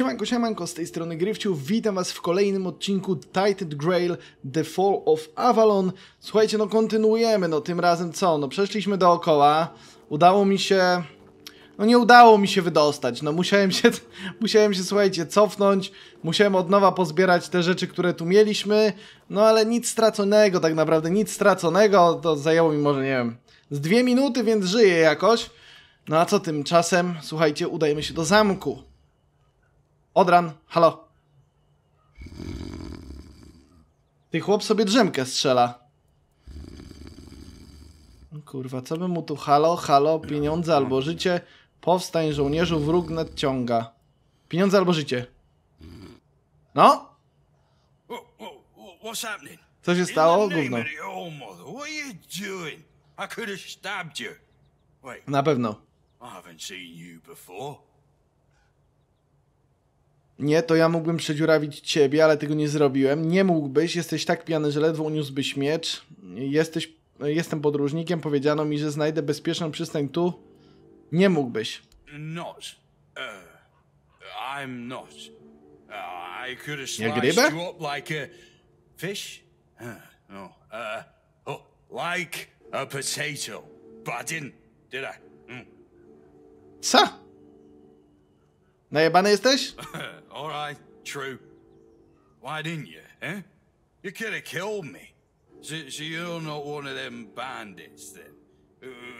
Siemanko, siemanko, z tej strony Gryfciu, witam was w kolejnym odcinku Titan Grail The Fall of Avalon. Słuchajcie, no kontynuujemy, no tym razem co, no przeszliśmy dookoła, udało mi się... No nie udało mi się wydostać, no musiałem się, musiałem się, słuchajcie, cofnąć, musiałem od nowa pozbierać te rzeczy, które tu mieliśmy, no ale nic straconego tak naprawdę, nic straconego, to zajęło mi może, nie wiem, z dwie minuty, więc żyję jakoś. No a co tymczasem, słuchajcie, udajemy się do zamku. Odran, halo. Ty chłop sobie drzemkę strzela. Kurwa, co by mu tu halo, halo, pieniądze albo życie? Powstań żołnierzu, wróg nadciąga. Pieniądze albo życie. No? Co się stało? Gówno. Na pewno. I haven't seen you before nie, to ja mógłbym przedziurawić ciebie, ale tego nie zrobiłem. Nie mógłbyś, jesteś tak pijany, że ledwo uniósłbyś miecz. Jesteś, jestem podróżnikiem, powiedziano mi, że znajdę bezpieczną przystań tu. Nie mógłbyś. Not. Uh, I'm not. Uh, I could have sliced you up like a fish. Uh, no. Uh, oh, like a potato. But I didn't, did I? Mm. Co? Najebany jesteś? All right, true. Why didn't you, eh? You could have killed me. So, so you're not one of them bandits then.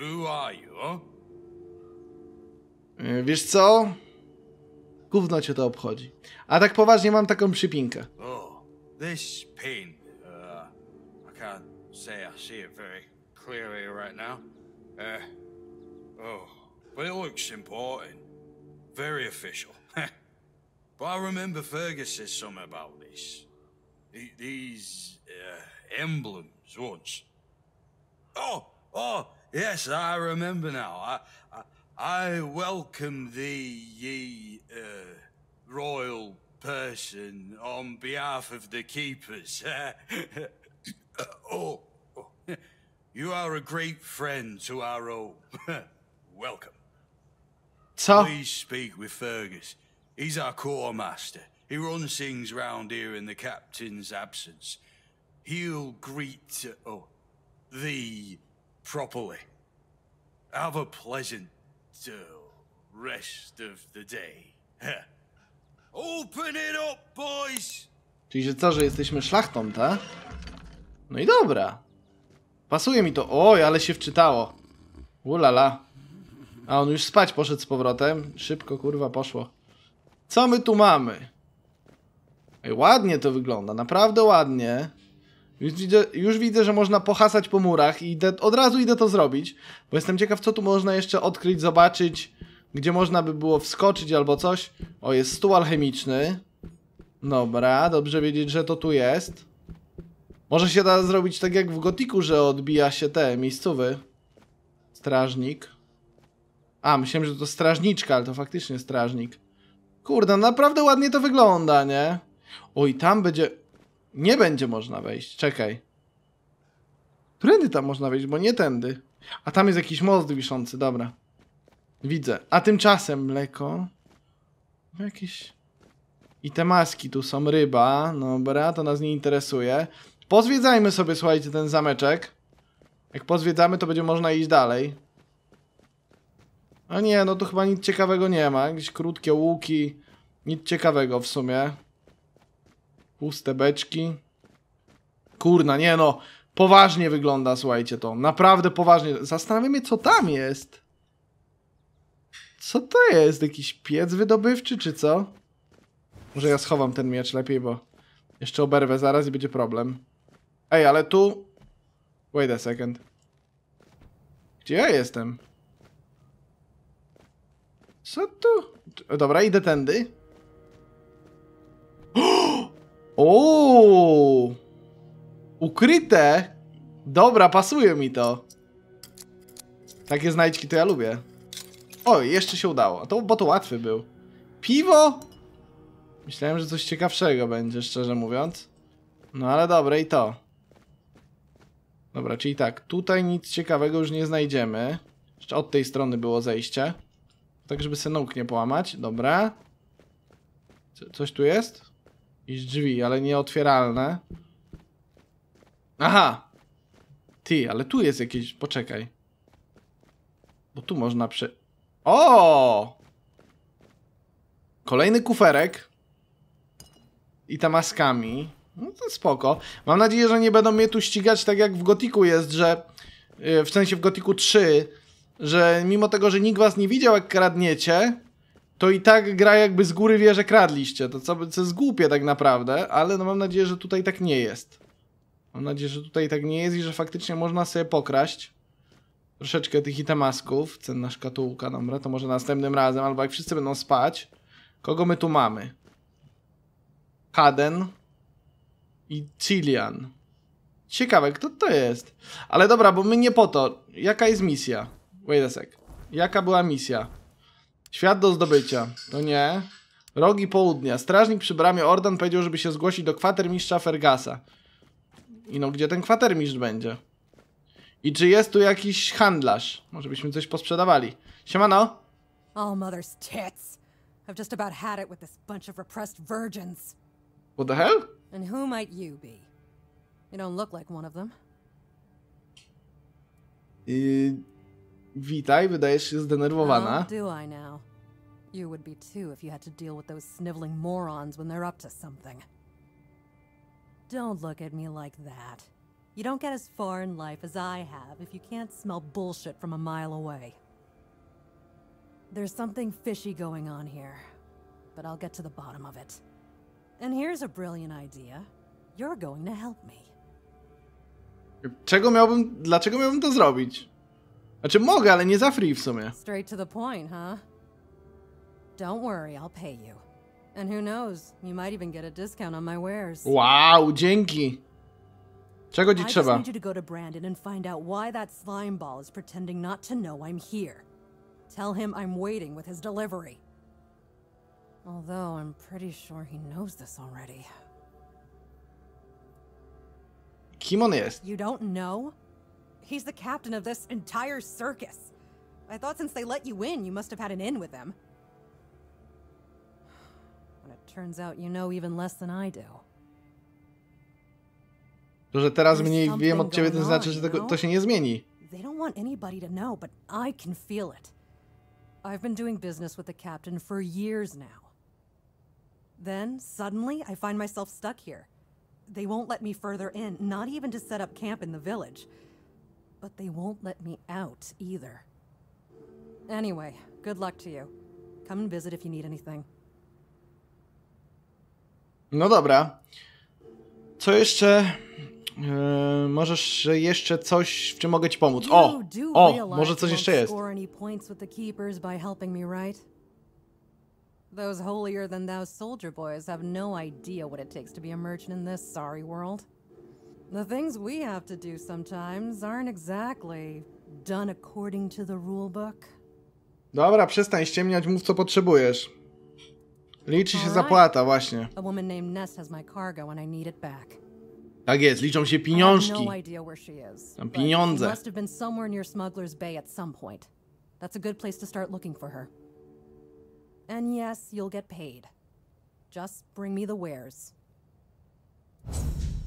Who are you, huh? Yy, wiesz co? Gówno cię to obchodzi. A tak poważnie mam taką przypinkę. Oh, this pin. Uh, I can't say I see it very clearly right now. Uh, oh, but it looks important. Very official. but I remember Fergus says something about this. these uh, emblems once. Oh, oh, yes, I remember now. I, I, I welcome thee, ye uh, royal person, on behalf of the keepers. Uh, oh, oh, you are a great friend to our own. welcome. So Please speak with Fergus. He's our quartermaster. He runs things round here in the captain's absence. He'll greet uh, oh, thee properly. Have a pleasant uh, rest of the day. Open it up, boys! Czyli, że co, że jesteśmy szlachtą, tak? No i dobra. Pasuje mi to. Oj, ale się wczytało. Ulala. A on już spać poszedł z powrotem. Szybko, kurwa, poszło. Co my tu mamy? Ej, ładnie to wygląda, naprawdę ładnie. Już widzę, już widzę, że można pohasać po murach i idę, od razu idę to zrobić, bo jestem ciekaw, co tu można jeszcze odkryć, zobaczyć, gdzie można by było wskoczyć albo coś. O, jest stół alchemiczny. Dobra, dobrze wiedzieć, że to tu jest. Może się da zrobić tak jak w Gotiku, że odbija się te miejscowy strażnik. A, myślałem, że to strażniczka, ale to faktycznie strażnik. Kurde, no naprawdę ładnie to wygląda, nie? Oj, tam będzie... Nie będzie można wejść, czekaj. Którędy tam można wejść, bo nie tędy. A tam jest jakiś most wiszący, dobra. Widzę. A tymczasem mleko. Jakieś... I te maski, tu są ryba. Dobra, to nas nie interesuje. Pozwiedzajmy sobie, słuchajcie, ten zameczek. Jak pozwiedzamy, to będzie można iść dalej. A nie, no to chyba nic ciekawego nie ma. Jakieś krótkie łuki. Nic ciekawego w sumie. Puste beczki. Kurna, nie no. Poważnie wygląda, słuchajcie to. Naprawdę poważnie. Zastanawiam się, co tam jest. Co to jest? Jakiś piec wydobywczy, czy co? Może ja schowam ten miecz lepiej, bo jeszcze oberwę zaraz i będzie problem. Ej, ale tu... Wait a second. Gdzie ja jestem? Co tu? Dobra, idę tędy. O! Ukryte! Dobra, pasuje mi to. Takie znajdźki to ja lubię. Oj, jeszcze się udało. To, bo to łatwy był. Piwo? Myślałem, że coś ciekawszego będzie, szczerze mówiąc. No ale dobre i to. Dobra, czyli tak, tutaj nic ciekawego już nie znajdziemy. Jeszcze od tej strony było zejście. Tak, żeby se nóg nie połamać. Dobra. Coś tu jest? I drzwi, ale nieotwieralne. Aha! Ty, ale tu jest jakieś... Poczekaj. Bo tu można prze... O! Kolejny kuferek. I ta maskami. No to spoko. Mam nadzieję, że nie będą mnie tu ścigać tak jak w Gotiku jest, że... Y, w sensie w Gotiku 3 że mimo tego, że nikt was nie widział, jak kradniecie, to i tak gra jakby z góry wie, że kradliście. To co, co jest głupie tak naprawdę, ale no mam nadzieję, że tutaj tak nie jest. Mam nadzieję, że tutaj tak nie jest i że faktycznie można sobie pokraść troszeczkę tych itemasków. Cenna szkatułka, dobra, to może następnym razem, albo jak wszyscy będą spać. Kogo my tu mamy? Kaden i Cillian. Ciekawe, kto to jest. Ale dobra, bo my nie po to. Jaka jest misja? Wait a sec. Jaka była misja? Świat do zdobycia. To nie. Rogi południa. Strażnik przy bramie Ordan powiedział, żeby się zgłosić do kwatermistrza Fergasa. I no, gdzie ten kwatermistrz będzie? I czy jest tu jakiś handlarz? Może byśmy coś posprzedawali. Siemano. All mother's tits. I've just about had it with this bunch of repressed virgins. What the hell? And who might you be? You don't look like one of them. Yy, Witaj, wydajesz się zdenerwowana. How oh, do I now? You would be too if you had to deal with those sniveling morons when they're up to something. Don't look at me like that. You don't get as far in life as I have if you can't smell bullshit from a mile away. There's something fishy going on here, but I'll get to the bottom of it. And here's a brilliant idea. You're going to help me. Czego miałbym, dlaczego miałbym to zrobić? Znaczy mogę, ale nie za free w sumie. Straight to the point, huh? Don't worry, I'll pay you. And who knows, you might even get a discount on my wares. Wow, dzięki. Czego ci I trzeba? I need you to go to Brandon and find out why that slime ball is pretending not to know I'm here. Tell him I'm waiting with his delivery. Although I'm pretty sure he knows this already. Kim on jest? You don't know? He's the captain of this entire circus. I thought since they let you in, you must have had an in with them. And it turns out you know even less than I do. To, że teraz mniej wiem od ciebie, to znaczy, że to, to się nie zmieni. They don't want anybody to know, but I can feel it. I've been doing business with the captain for years now. Then, suddenly, I find myself stuck here. They won't let me further in, not even to set up camp in the village but they won't let me out either. Anyway, good luck to you. Come and visit if you need anything. No dobra. Co jeszcze? Yy, możesz jeszcze coś, w czym mogę ci pomóc? O, o, może coś jeszcze jest. Those holier than thou soldier boys have no idea what it takes to be a merchant in this sorry world. The things we have to do sometimes aren't exactly done according to the rulebook. Dobra, przestań ściemniać, mów co potrzebujesz. Liczy się zapłata, właśnie. A woman named Ness has my cargo and I need it back. Tak jest, liczą się no pieniążki. Tam pieniądze. must have been somewhere near Smuggler's Bay at some point. That's a good place to start looking for her. And yes, you'll get paid. Just bring me the wares.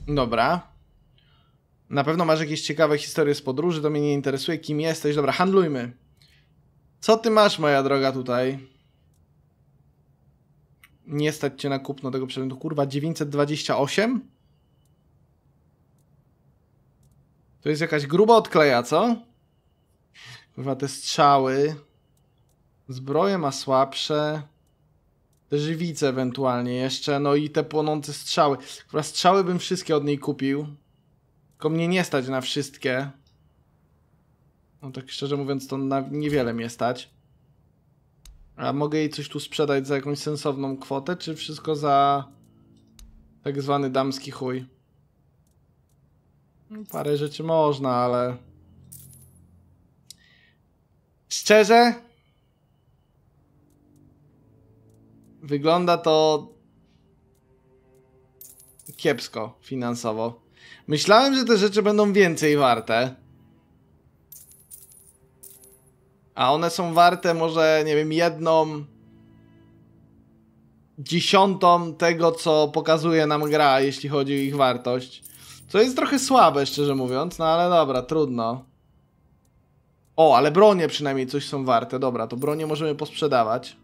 Dobra. Na pewno masz jakieś ciekawe historie z podróży, to mnie nie interesuje, kim jesteś. Dobra, handlujmy. Co ty masz, moja droga, tutaj? Nie stać cię na kupno tego przedmiotu. Kurwa, 928? To jest jakaś gruba odkleja, co? Kurwa, te strzały. Zbroje ma słabsze. Te żywice ewentualnie jeszcze. No i te płonące strzały. Kurwa, strzały bym wszystkie od niej kupił. Tylko mnie nie stać na wszystkie. No tak szczerze mówiąc, to na niewiele mnie stać. A mogę jej coś tu sprzedać za jakąś sensowną kwotę, czy wszystko za tak zwany damski chuj? No, parę rzeczy można, ale... Szczerze? Wygląda to kiepsko finansowo. Myślałem, że te rzeczy będą więcej warte. A one są warte może, nie wiem, jedną dziesiątą tego, co pokazuje nam gra, jeśli chodzi o ich wartość. Co jest trochę słabe, szczerze mówiąc, no ale dobra, trudno. O, ale bronie przynajmniej coś są warte. Dobra, to bronie możemy posprzedawać.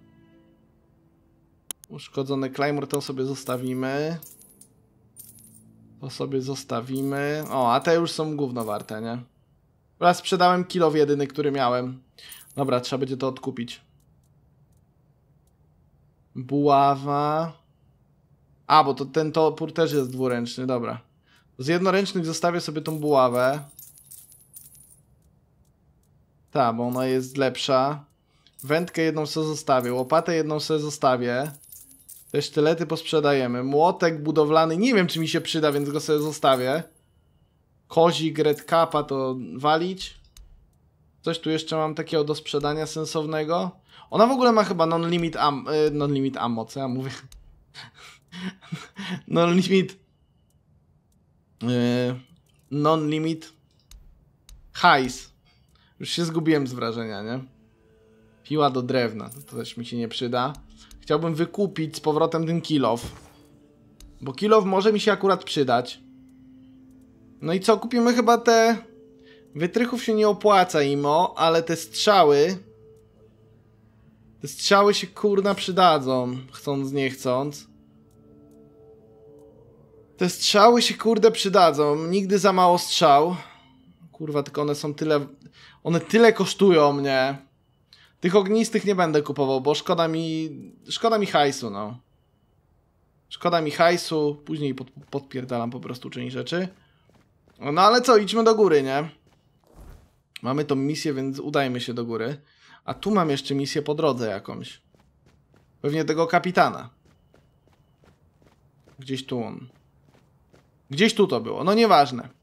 Uszkodzony Claymore to sobie zostawimy. To sobie zostawimy. O, a te już są gówno warte, nie? Raz sprzedałem kilo jedyny, który miałem. Dobra, trzeba będzie to odkupić. Buława. A, bo to ten topór też jest dwuręczny, dobra. Z jednoręcznych zostawię sobie tą buławę. Ta, bo ona jest lepsza. Wędkę jedną sobie zostawię, łopatę jedną sobie zostawię. Te sztylety posprzedajemy. Młotek budowlany, nie wiem czy mi się przyda, więc go sobie zostawię. Kozik, red capa to walić. Coś tu jeszcze mam takiego do sprzedania sensownego. Ona w ogóle ma chyba non-limit am... E, non-limit ammo, co ja mówię? non-limit... E, non-limit... Hajs. Już się zgubiłem z wrażenia, nie? Piła do drewna, to też mi się nie przyda. Chciałbym wykupić z powrotem ten kilow. Bo kilow może mi się akurat przydać. No i co, kupimy chyba te... Wytrychów się nie opłaca imo, ale te strzały... Te strzały się kurna przydadzą, chcąc nie chcąc. Te strzały się kurde przydadzą, nigdy za mało strzał. Kurwa, tylko one są tyle... One tyle kosztują mnie. Tych ognistych nie będę kupował, bo szkoda mi, szkoda mi hajsu, no. Szkoda mi hajsu, później pod, podpierdalam po prostu czyni rzeczy. No ale co, idźmy do góry, nie? Mamy tą misję, więc udajmy się do góry. A tu mam jeszcze misję po drodze jakąś. Pewnie tego kapitana. Gdzieś tu on. Gdzieś tu to było, no nieważne.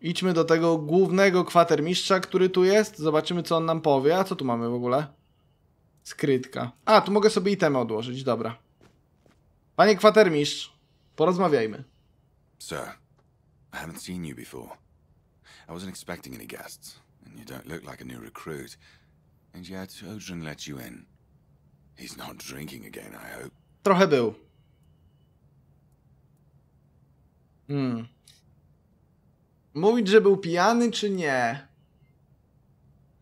Idźmy do tego głównego kwatermistrza, który tu jest. Zobaczymy, co on nam powie. A co tu mamy w ogóle? Skrytka. A, tu mogę sobie itemy odłożyć, dobra. Panie kwatermistrz, porozmawiajmy. Sir, I haven't seen you before. I wasn't expecting any guests, and you don't look like a new recruit. And yet, Odrin let you in. He's not drinking again, I hope. Trochę był. Hmm mówić, że był pijany, czy nie?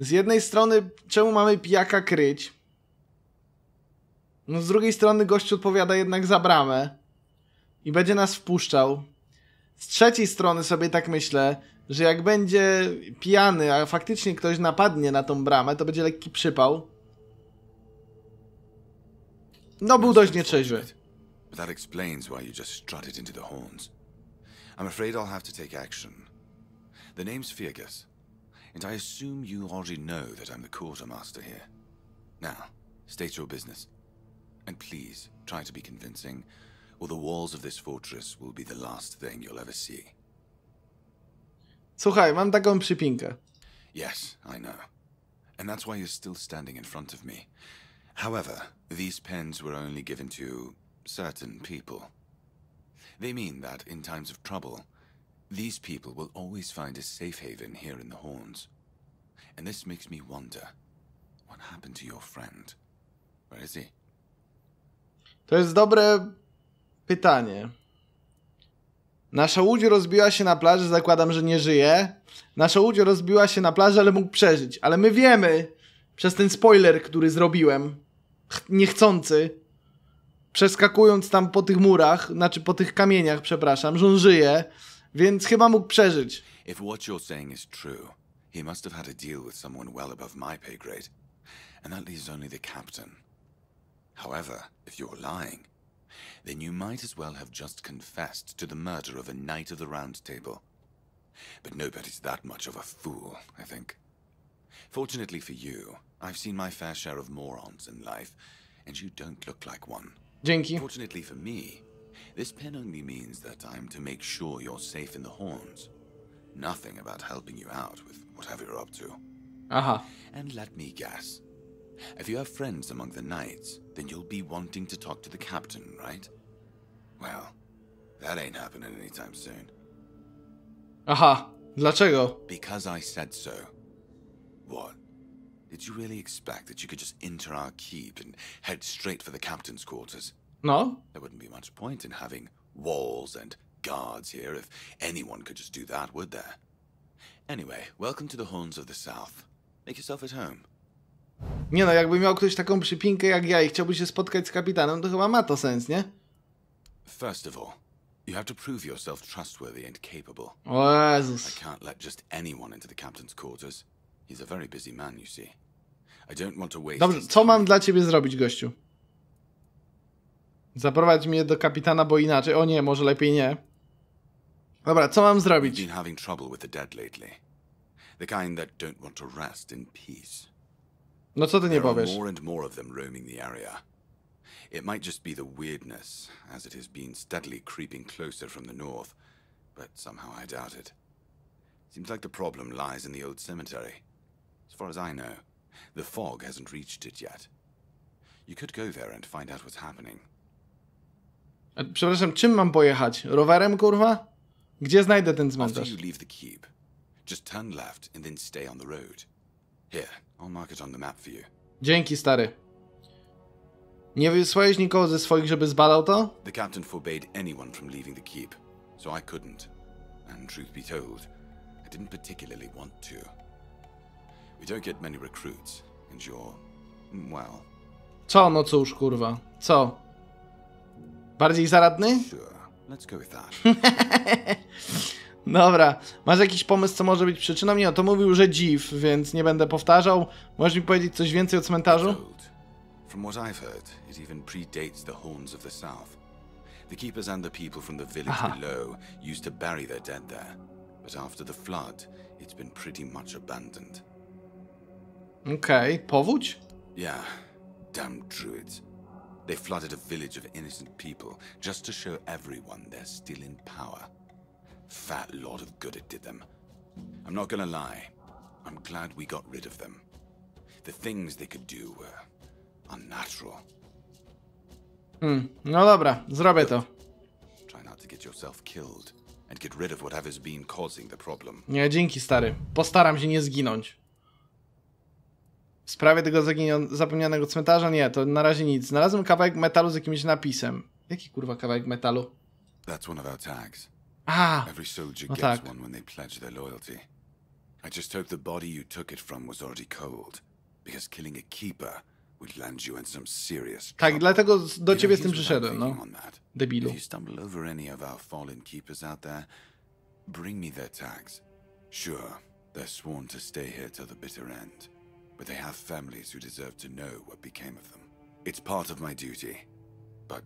Z jednej strony, czemu mamy pijaka kryć? No z drugiej strony gość odpowiada jednak za bramę i będzie nas wpuszczał. Z trzeciej strony sobie tak myślę, że jak będzie pijany, a faktycznie ktoś napadnie na tą bramę, to będzie lekki przypał. No, był dość nieczeźwy. But that explains why you just strutted into the horns. I'm afraid I'll have to take action. The name's Fergus, and I assume you already know that I'm the quartermaster here. Now, state your business. And please, try to be convincing, or the walls of this fortress will be the last thing you'll ever see. Słuchaj, mam taką przypinkę. Yes, I know. And that's why you're still standing in front of me. However, these pens were only given to certain people. They mean that in times of trouble, These people will always find a safe haven here in the Horns. And this makes me wonder, what happened to your friend? Where is he? To jest dobre pytanie. Nasza łódź rozbiła się na plaży, zakładam, że nie żyje. Nasza łódź rozbiła się na plaży, ale mógł przeżyć. Ale my wiemy, przez ten spoiler, który zrobiłem, ch niechcący, przeskakując tam po tych murach, znaczy po tych kamieniach, przepraszam, że on żyje. więc chyba mógł przeżyć. If what you're saying is true, he must have had a deal with someone well above my pay grade. And that leaves only the captain. However, if you're lying, then you might as well have just confessed to the murder of a knight of the Round Table. But nobody's that much of a fool, I think. Fortunately for you, I've seen my fair share of morons in life, and you don't look like one. Dzięki. Fortunately for me, this pen only means that I'm to make sure you're safe in the horns. Nothing about helping you out with whatever you're up to. Uh-huh. And let me guess. If you have friends among the knights, then you'll be wanting to talk to the captain, right? Well, that ain't happening anytime soon. Aha, uh-huh. dlaczego? Because I said so. What? Did you really expect that you could just enter our keep and head straight for the captain's quarters? No. There wouldn't be much point in having walls and guards here if anyone could just do that, would there? Anyway, welcome to the horns of the south. Make yourself at home. Nie no, jakby miał ktoś taką przypinkę jak ja i chciałby się spotkać z kapitanem, to chyba ma to sens, nie? First of all, you have to prove yourself trustworthy and capable. O Jezus. I can't let just anyone into the captain's quarters. He's a very busy man, you see. I don't want to waste Dobrze, co mam dla ciebie zrobić, gościu? Zaprowadź mnie do kapitana, bo inaczej. O nie, może lepiej nie. Dobra, co mam zrobić? We've been having trouble with the dead lately. The kind that don't want to rest in peace. No co ty nie powiesz? More and more of them roaming the area. It might just be the weirdness, as it has been steadily creeping closer from the north, but somehow I doubt it. Seems like the problem lies in the old cemetery. As far as I know, the fog hasn't reached it yet. You could go there and find out what's happening. E, przepraszam, czym mam pojechać? Rowerem, kurwa? Gdzie znajdę ten cmentarz? leave the keep, just turn left and then stay on the road. Here, I'll mark it on the map for you. Dzięki, stary. Nie wysłałeś nikogo ze swoich, żeby zbadał to? The captain forbade anyone from leaving the keep, so I couldn't. And truth be told, I didn't particularly want to. We don't get many recruits, and you're... well... Co no cóż, kurwa, co? Bardziej zaradny? Dobra, masz jakiś pomysł, co może być przyczyną? Nie, no to mówił, że dziw, więc nie będę powtarzał. Możesz mi powiedzieć coś więcej o cmentarzu? From what I've heard, it even predates the horns of the south. The keepers and the people from the village Aha. below used to bury their dead there, but after the flood, it's been pretty much abandoned. Okej, okay. powódź? Yeah, damn druids. They flooded a village of innocent people just to show everyone they're still in power. Fat lot of good it did them. I'm not gonna lie, I'm glad we got rid of them. The things they could do were unnatural. Hmm, no dobra, zrobię to. Try not to get yourself killed and get rid of whatever's been causing the problem. Nie, dzięki stary. Postaram się nie zginąć. w sprawie tego zapomnianego cmentarza? Nie, to na razie nic. Znalazłem kawałek metalu z jakimś napisem. Jaki kurwa kawałek metalu? That's one of our tags. Ah, Every soldier no gets tak. one when they pledge their loyalty. I just hope the body you took it from was already cold, because killing a keeper would land you in some serious tak, trouble. Tak, dlatego do ciebie z tym przyszedłem, no. Debilu. If you stumble over any of our fallen keepers out there, bring me their tags. Sure, they're sworn to stay here till the bitter end but they have families who deserve to know what became of them. It's part of my duty. But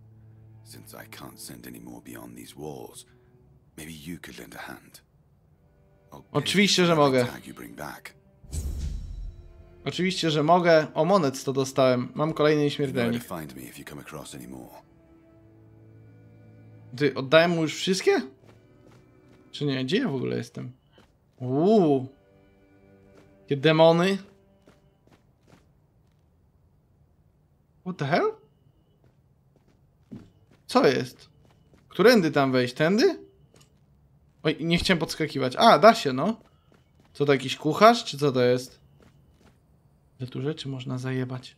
since I can't send any more beyond these walls, maybe you could lend a hand. Oczywiście, że mogę. Oczywiście, że mogę. O monet to dostałem. Mam kolejny śmiertelnik. Ty, oddałem mu już wszystkie? Czy nie? Gdzie ja w ogóle jestem? Uuu. Jakie demony. What the hell? Co jest? Którędy tam wejść? Tędy? Oj, nie chciałem podskakiwać. A, da się, no. Co to, jakiś kucharz, czy co to jest? Ile tu rzeczy można zajebać?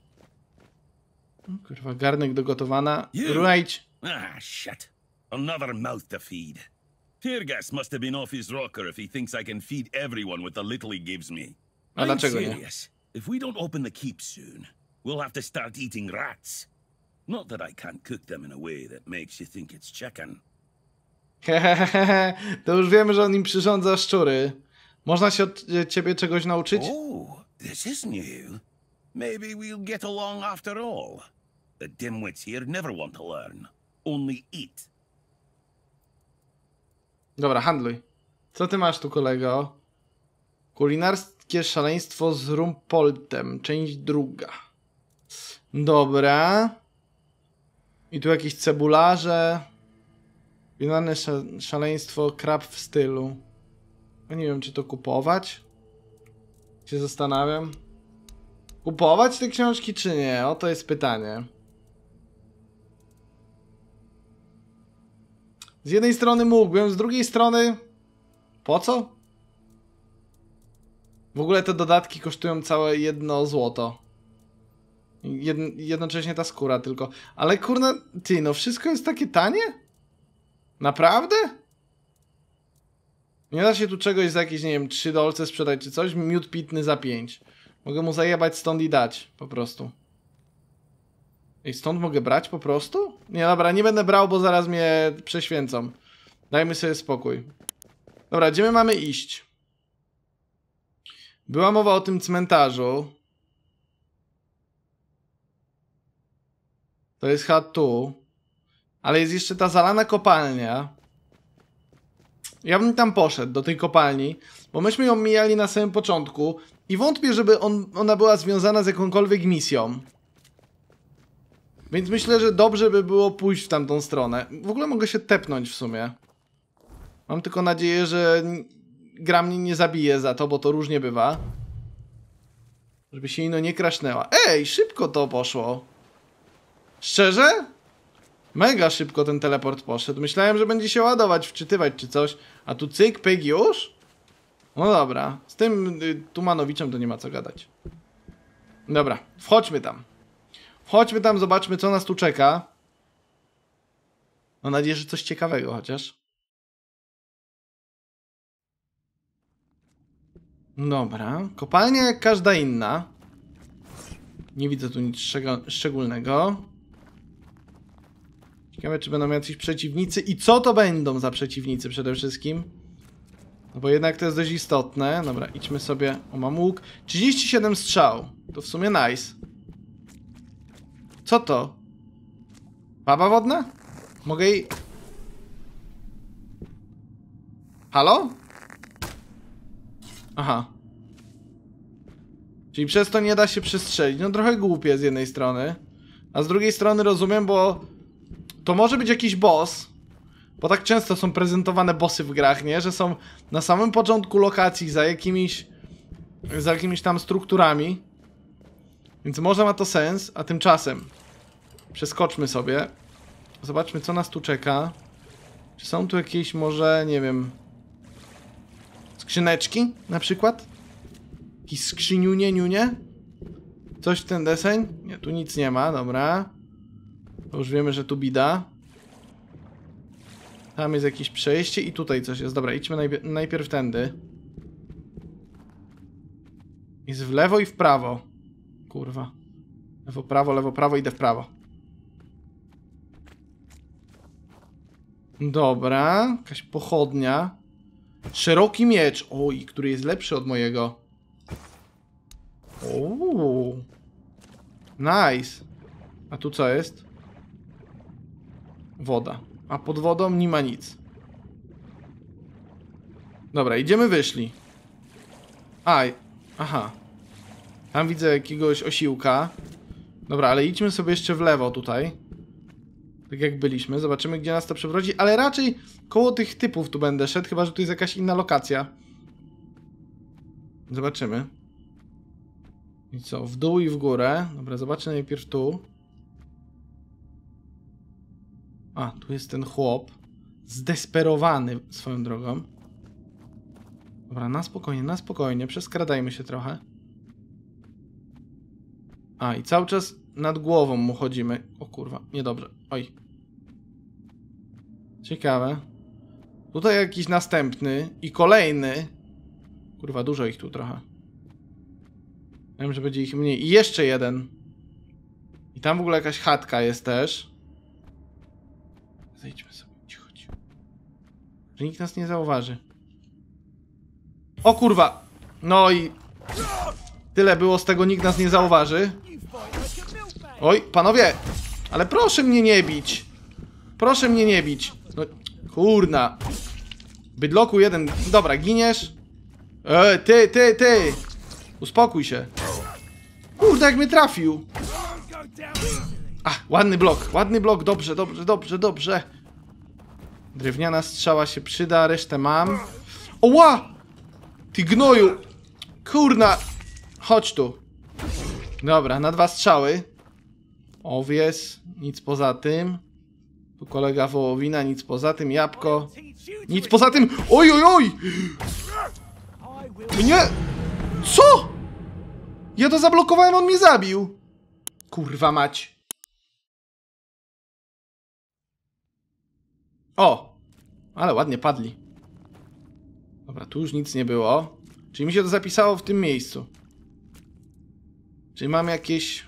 No, kurwa, garnek dogotowana. gotowana. Ah, shit. Another mouth to feed. Tear must have been off his rocker if he thinks I can feed everyone with the little he gives me. A dlaczego nie? If we don't open the keep soon, we'll have to start eating rats. Not that I can't cook them in a way that makes you think it's chicken. to już wiemy, że on im przyrządza szczury. Można się od e, ciebie czegoś nauczyć? Oh, this is new. Maybe we'll get along after all. The dimwits here never want to learn. Only eat. Dobra, handluj. Co ty masz tu, kolego? Kulinarskie szaleństwo z Rumpoltem, część druga. Dobra. I tu jakieś cebularze. Inane szaleństwo, krab w stylu. Ja no nie wiem, czy to kupować. Się zastanawiam. Kupować te książki, czy nie? Oto jest pytanie. Z jednej strony mógłbym, z drugiej strony... Po co? W ogóle te dodatki kosztują całe jedno złoto. Jed jednocześnie ta skóra tylko. Ale kurna, ty, no wszystko jest takie tanie? Naprawdę? Nie da się tu czegoś za jakieś, nie wiem, 3 dolce sprzedać czy coś? Miód pitny za 5. Mogę mu zajebać stąd i dać, po prostu. I stąd mogę brać po prostu? Nie, dobra, nie będę brał, bo zaraz mnie prześwięcą. Dajmy sobie spokój. Dobra, gdzie my mamy iść? Była mowa o tym cmentarzu. To jest chat tu. Ale jest jeszcze ta zalana kopalnia. Ja bym tam poszedł, do tej kopalni, bo myśmy ją mijali na samym początku i wątpię, żeby on, ona była związana z jakąkolwiek misją. Więc myślę, że dobrze by było pójść w tamtą stronę. W ogóle mogę się tepnąć w sumie. Mam tylko nadzieję, że gra mnie nie zabije za to, bo to różnie bywa. Żeby się ino nie kraśnęła. Ej, szybko to poszło. Szczerze? Mega szybko ten teleport poszedł. Myślałem, że będzie się ładować, wczytywać czy coś. A tu cyk, pyk już? No dobra. Z tym y, Tumanowiczem to nie ma co gadać. Dobra, wchodźmy tam. Wchodźmy tam, zobaczmy co nas tu czeka. Mam nadzieję, że coś ciekawego chociaż. Dobra, kopalnia jak każda inna. Nie widzę tu nic szczególnego. Ciekawe, czy będą jacyś przeciwnicy i co to będą za przeciwnicy przede wszystkim. No bo jednak to jest dość istotne. Dobra, idźmy sobie. O, mam łuk. 37 strzał. To w sumie nice. Co to? Baba wodna? Mogę jej... Halo? Aha. Czyli przez to nie da się przestrzelić. No trochę głupie z jednej strony. A z drugiej strony rozumiem, bo to może być jakiś boss, bo tak często są prezentowane bossy w grach, nie? Że są na samym początku lokacji za jakimiś za jakimiś tam strukturami. Więc może ma to sens, a tymczasem przeskoczmy sobie. Zobaczmy, co nas tu czeka. Czy są tu jakieś może, nie wiem, skrzyneczki na przykład? Jakieś skrzyniunie, niunie? Coś w ten deseń? Nie, tu nic nie ma, dobra. Bo już wiemy, że tu bida. Tam jest jakieś przejście i tutaj coś jest. Dobra, idźmy najpierw, najpierw tędy. Jest w lewo i w prawo. Kurwa. Lewo, prawo, lewo, prawo, idę w prawo. Dobra, jakaś pochodnia. Szeroki miecz. Oj, który jest lepszy od mojego. Ouu. Nice. A tu co jest? woda, a pod wodą nie ma nic. Dobra, idziemy wyszli. Aj, aha. Tam widzę jakiegoś osiłka. Dobra, ale idźmy sobie jeszcze w lewo tutaj. Tak jak byliśmy, zobaczymy gdzie nas to przewrodzi. ale raczej koło tych typów tu będę szedł, chyba że tu jest jakaś inna lokacja. Zobaczymy. I co, w dół i w górę. Dobra, zobaczę najpierw tu. A, tu jest ten chłop. Zdesperowany swoją drogą. Dobra, na spokojnie, na spokojnie. Przeskradajmy się trochę. A, i cały czas nad głową mu chodzimy. O kurwa, niedobrze. Oj. Ciekawe. Tutaj jakiś następny i kolejny. Kurwa, dużo ich tu trochę. Wiem, że będzie ich mniej. I jeszcze jeden. I tam w ogóle jakaś chatka jest też zejdźmy sobie, cicho, cicho. Że nikt nas nie zauważy. O kurwa! No i... Tyle było z tego, nikt nas nie zauważy. Oj, panowie! Ale proszę mnie nie bić! Proszę mnie nie bić! No, kurna! Bydloku jeden... Dobra, giniesz. E, ty, ty, ty! Uspokój się. Kurde, jak mnie trafił! A, ładny blok, ładny blok, dobrze, dobrze, dobrze, dobrze. Drewniana strzała się przyda, resztę mam. Oła! Ty gnoju! Kurna! Chodź tu. Dobra, na dwa strzały. Owies, nic poza tym. Tu kolega wołowina, nic poza tym. Jabłko, nic poza tym. Oj, oj, oj! Mnie! Co? Ja to zablokowałem, on mnie zabił. Kurwa mać. O! Ale ładnie padli. Dobra, tu już nic nie było. Czyli mi się to zapisało w tym miejscu. Czyli mam jakieś...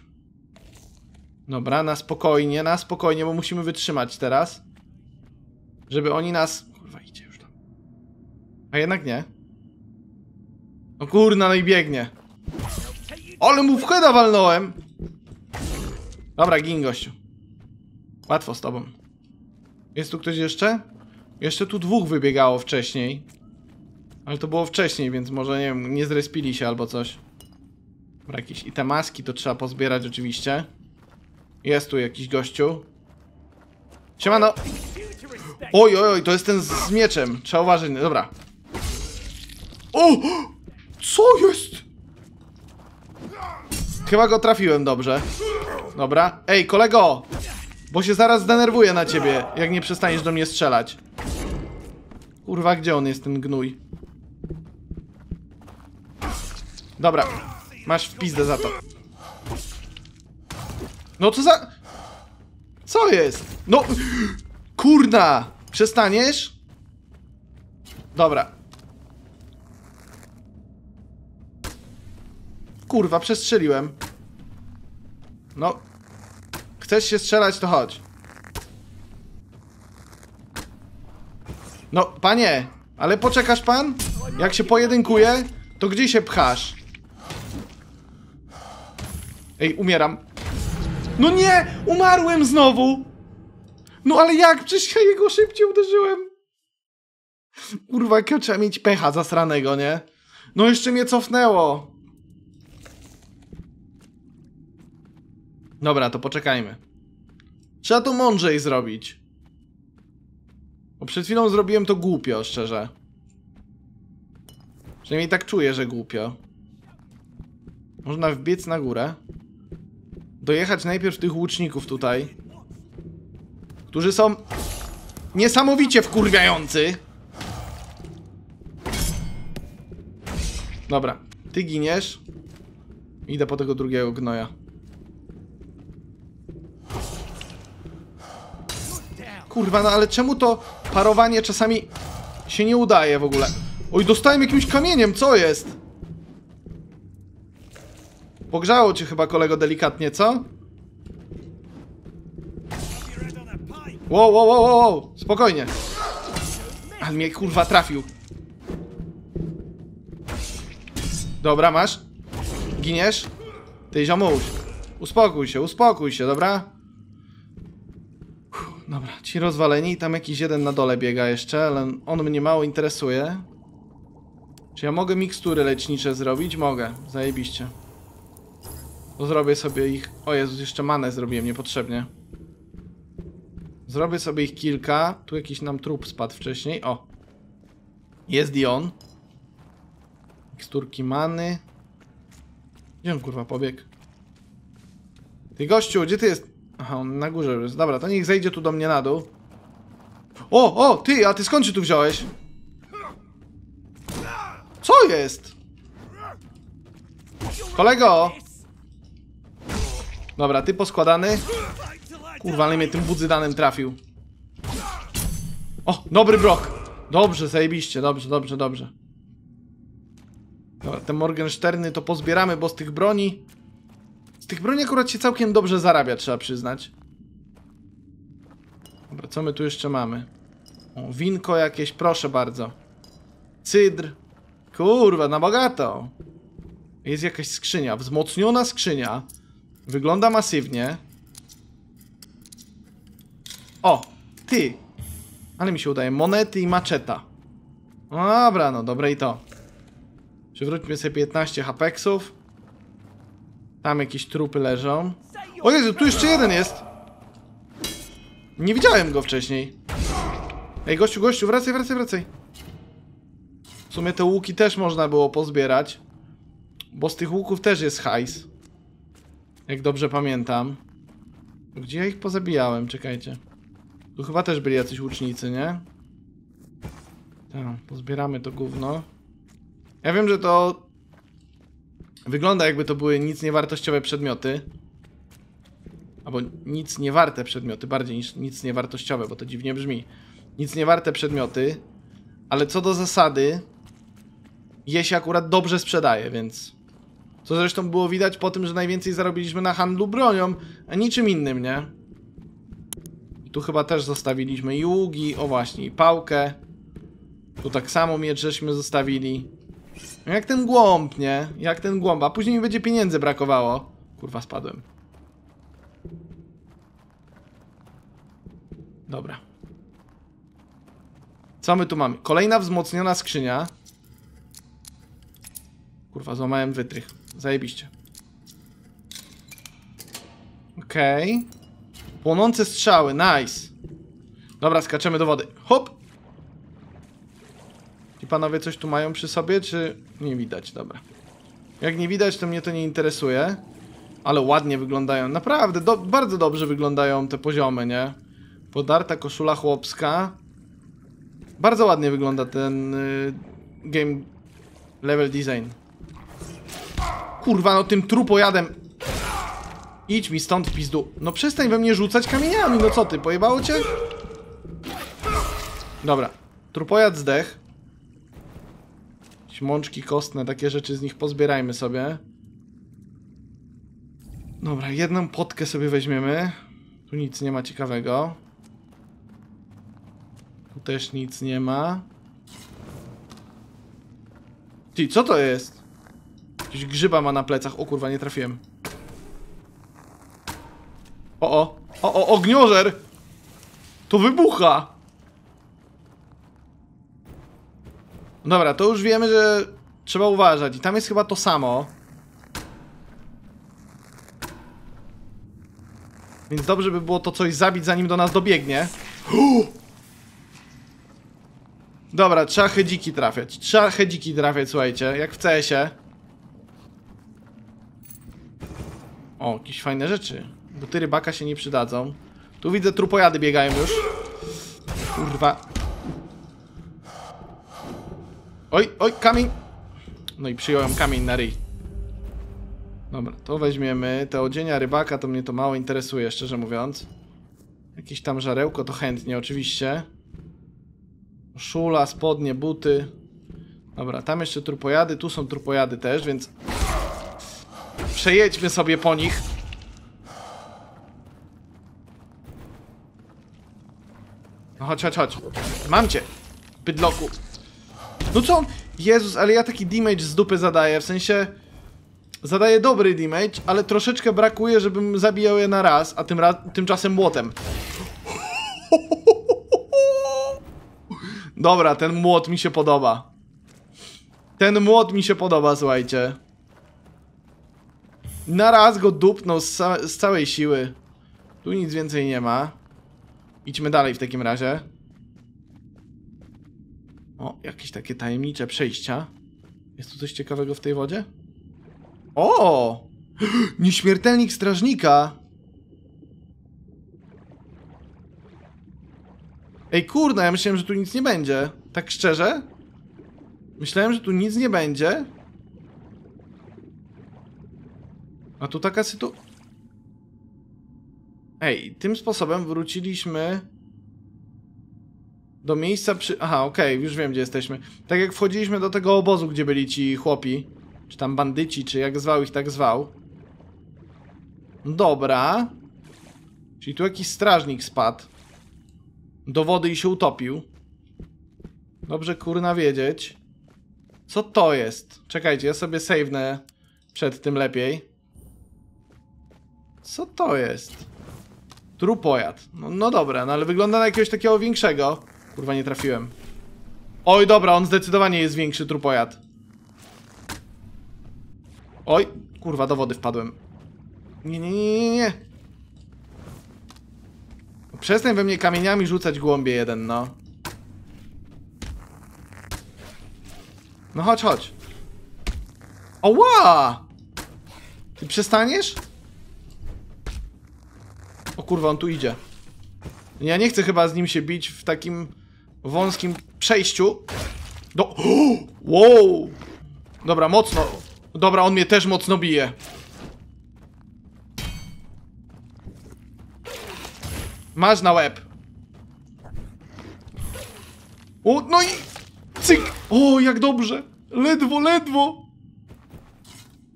Dobra, na spokojnie, na spokojnie, bo musimy wytrzymać teraz. Żeby oni nas... Kurwa, idzie już tam. A jednak nie. O no kurna, no i biegnie. Ale mu w heada walnąłem! Dobra, gin gościu. Łatwo z tobą. Jest tu ktoś jeszcze? Jeszcze tu dwóch wybiegało wcześniej. Ale to było wcześniej, więc może nie wiem, nie zrespili się albo coś. Dobra, jakieś i te maski to trzeba pozbierać oczywiście. Jest tu jakiś gościu. Siemano! Oj, oj, oj, to jest ten z, z mieczem. Trzeba uważać, dobra. O! Co jest? Chyba go trafiłem dobrze. Dobra. Ej, kolego! Bo się zaraz zdenerwuję na ciebie, jak nie przestaniesz do mnie strzelać. Kurwa, gdzie on jest, ten gnój? Dobra, masz w pizdę za to. No co za... Co jest? No... Kurna! Przestaniesz? Dobra. Kurwa, przestrzeliłem. No, Chcesz się strzelać, to chodź. No, panie, ale poczekasz pan? Jak się pojedynkuje, to gdzie się pchasz? Ej, umieram. No nie! Umarłem znowu! No ale jak? Przecież ja jego szybciej uderzyłem. Kurwa, jakiego trzeba mieć pecha zasranego, nie? No jeszcze mnie cofnęło. Dobra, to poczekajmy. Trzeba to mądrzej zrobić. Bo przed chwilą zrobiłem to głupio, szczerze. Przynajmniej tak czuję, że głupio. Można wbiec na górę. Dojechać najpierw tych łuczników tutaj. Którzy są... Niesamowicie wkurwiający! Dobra. Ty giniesz. Idę po tego drugiego gnoja. Kurwa, no ale czemu to parowanie czasami się nie udaje w ogóle? Oj, dostałem jakimś kamieniem, co jest? Pogrzało cię chyba, kolego, delikatnie, co? Wow, wow, wow, wow, spokojnie. Ale mnie kurwa trafił. Dobra, masz? Giniesz? Ty ziomuś. Uspokój się, uspokój się, dobra? Dobra, ci rozwaleni. Tam jakiś jeden na dole biega jeszcze, ale on mnie mało interesuje. Czy ja mogę mikstury lecznicze zrobić? Mogę, zajebiście. To zrobię sobie ich... O Jezus, jeszcze manę zrobiłem niepotrzebnie. Zrobię sobie ich kilka. Tu jakiś nam trup spadł wcześniej. O! Jest i on. Miksturki many. Gdzie on kurwa pobieg? Ty gościu, gdzie ty jest? Aha, on na górze jest. Dobra, to niech zejdzie tu do mnie na dół. O, o, ty, a ty skąd się tu wziąłeś? Co jest? Kolego! Dobra, ty poskładany. Kurwa, ale mnie tym budzydanem trafił. O, dobry brok. Dobrze, zajebiście, dobrze, dobrze, dobrze. Dobra, te Morgensterny to pozbieramy, bo z tych broni z tych broni akurat się całkiem dobrze zarabia, trzeba przyznać. Dobra, co my tu jeszcze mamy? O, winko jakieś, proszę bardzo. Cydr. Kurwa, na bogato. Jest jakaś skrzynia, wzmocniona skrzynia. Wygląda masywnie. O, ty. Ale mi się udaje. Monety i maczeta. Dobra, no dobre i to. Przywróćmy sobie 15 hapeksów. Tam jakieś trupy leżą. O Jezu, tu jeszcze jeden jest! Nie widziałem go wcześniej. Ej, gościu, gościu, wracaj, wracaj, wracaj. W sumie te łuki też można było pozbierać. Bo z tych łuków też jest hajs. Jak dobrze pamiętam. Gdzie ja ich pozabijałem? Czekajcie. Tu chyba też byli jacyś łucznicy, nie? Tak, pozbieramy to gówno. Ja wiem, że to Wygląda jakby to były nic niewartościowe przedmioty. Albo nic niewarte przedmioty, bardziej niż nic niewartościowe, bo to dziwnie brzmi. Nic niewarte przedmioty, ale co do zasady, je się akurat dobrze sprzedaje, więc... Co zresztą było widać po tym, że najwięcej zarobiliśmy na handlu bronią, a niczym innym, nie? I tu chyba też zostawiliśmy jugi, o właśnie, i pałkę. Tu tak samo miecz żeśmy zostawili. Jak ten głąb, nie? Jak ten głąb, a później mi będzie pieniędzy brakowało. Kurwa, spadłem. Dobra. Co my tu mamy? Kolejna wzmocniona skrzynia. Kurwa, złamałem wytrych. Zajebiście. Okej. Okay. Płonące strzały, nice. Dobra, skaczemy do wody. Hop! Ci panowie coś tu mają przy sobie, czy nie widać? Dobra. Jak nie widać, to mnie to nie interesuje. Ale ładnie wyglądają, naprawdę, do, bardzo dobrze wyglądają te poziomy, nie? Podarta koszula chłopska. Bardzo ładnie wygląda ten y, game level design. Kurwa, no tym trupojadem. Idź mi stąd w pizdu. No przestań we mnie rzucać kamieniami, no co ty, pojebało cię? Dobra, trupojad zdech. Jakieś mączki kostne, takie rzeczy z nich pozbierajmy sobie. Dobra, jedną potkę sobie weźmiemy. Tu nic nie ma ciekawego. Tu też nic nie ma. Ty, co to jest? Jakiś grzyba ma na plecach. O kurwa, nie trafiłem. O, o, o, o, ogniożer! To wybucha! Dobra, to już wiemy, że trzeba uważać. I tam jest chyba to samo. Więc dobrze by było to coś zabić, zanim do nas dobiegnie. Dobra, trzeba hedziki trafiać. Trzeba hedziki trafiać, słuchajcie, jak w CS-ie. O, jakieś fajne rzeczy. Buty rybaka się nie przydadzą. Tu widzę, trupojady biegają już. Kurwa. Oj, oj, kamień! No i przyjąłem kamień na ryj. Dobra, to weźmiemy. Te odzienia rybaka to mnie to mało interesuje, szczerze mówiąc. Jakieś tam żarełko to chętnie, oczywiście. Szula, spodnie, buty. Dobra, tam jeszcze trupojady, tu są trupojady też, więc... Przejedźmy sobie po nich. No chodź, chodź, chodź. Mam cię, bydloku. No co on? Jezus, ale ja taki damage z dupy zadaję, w sensie... Zadaję dobry damage, ale troszeczkę brakuje, żebym zabijał je na raz, a tym raz, tymczasem młotem. Dobra, ten młot mi się podoba. Ten młot mi się podoba, słuchajcie. Na raz go dupnął z, z całej siły. Tu nic więcej nie ma. Idźmy dalej w takim razie. O, jakieś takie tajemnicze przejścia. Jest tu coś ciekawego w tej wodzie? O! Nieśmiertelnik strażnika! Ej, kurna, ja myślałem, że tu nic nie będzie. Tak szczerze? Myślałem, że tu nic nie będzie. A tu taka sytuacja... Ej, tym sposobem wróciliśmy do miejsca przy... Aha, okej, okay, już wiem gdzie jesteśmy. Tak jak wchodziliśmy do tego obozu, gdzie byli ci chłopi, czy tam bandyci, czy jak zwał ich, tak zwał. No dobra. Czyli tu jakiś strażnik spadł. Do wody i się utopił. Dobrze kurna wiedzieć. Co to jest? Czekajcie, ja sobie save'nę przed tym lepiej. Co to jest? Trupojad. No, no dobra, no ale wygląda na jakiegoś takiego większego. Kurwa, nie trafiłem. Oj, dobra, on zdecydowanie jest większy trupojad. Oj, kurwa, do wody wpadłem. Nie, nie, nie, nie, nie. No przestań we mnie kamieniami rzucać głąbie jeden, no. No chodź, chodź. Oła! Ty przestaniesz? O kurwa, on tu idzie. Ja nie chcę chyba z nim się bić w takim wąskim przejściu. Do... Wow! Dobra, mocno. Dobra, on mnie też mocno bije. Masz na łeb. O, no i... Cyk! O, jak dobrze! Ledwo, ledwo!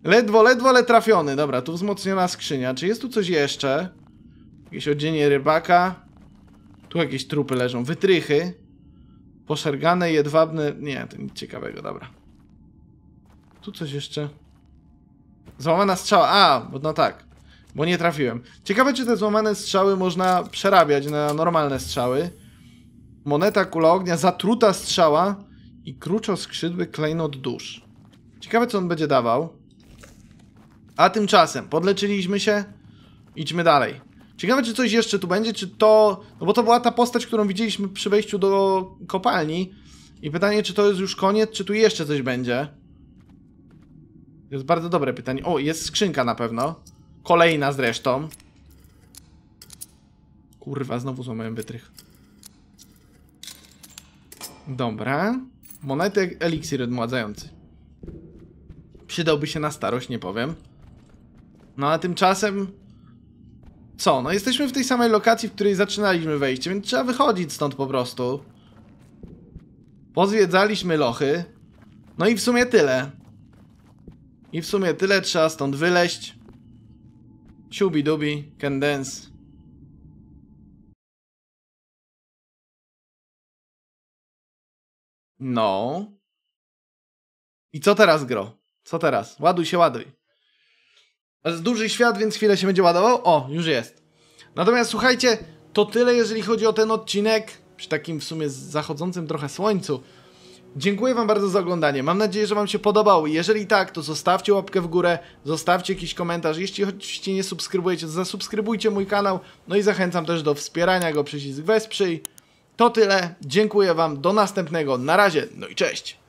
Ledwo, ledwo, ale trafiony. Dobra, tu wzmocniona skrzynia. Czy jest tu coś jeszcze? Jakieś odzienie rybaka. Tu jakieś trupy leżą. Wytrychy. Poszergane, jedwabne... Nie, to nic ciekawego, dobra. Tu coś jeszcze... Złamana strzała, a, bo no tak. Bo nie trafiłem. Ciekawe, czy te złamane strzały można przerabiać na normalne strzały. Moneta, kula ognia, zatruta strzała i kruczo skrzydły klejnot dusz. Ciekawe, co on będzie dawał. A tymczasem, podleczyliśmy się, idźmy dalej. Ciekawe, czy coś jeszcze tu będzie, czy to... No bo to była ta postać, którą widzieliśmy przy wejściu do kopalni. I pytanie, czy to jest już koniec, czy tu jeszcze coś będzie? To jest bardzo dobre pytanie. O, jest skrzynka na pewno. Kolejna zresztą. Kurwa, znowu złamałem wytrych. Dobra. Monety eliksir odmładzający. Przydałby się na starość, nie powiem. No a tymczasem co, no jesteśmy w tej samej lokacji, w której zaczynaliśmy wejście, więc trzeba wychodzić stąd po prostu. Pozwiedzaliśmy lochy. No i w sumie tyle. I w sumie tyle, trzeba stąd wyleść. Siubi dubi, can dance. No. I co teraz, Gro? Co teraz? Ładuj się, ładuj z duży świat, więc chwilę się będzie ładował. O, już jest. Natomiast słuchajcie, to tyle jeżeli chodzi o ten odcinek, przy takim w sumie zachodzącym trochę słońcu. Dziękuję Wam bardzo za oglądanie. Mam nadzieję, że Wam się podobał. Jeżeli tak, to zostawcie łapkę w górę, zostawcie jakiś komentarz. Jeśli oczywiście nie subskrybujecie, to zasubskrybujcie mój kanał. No i zachęcam też do wspierania go, przycisk wesprzyj. To tyle. Dziękuję Wam. Do następnego. Na razie. No i cześć.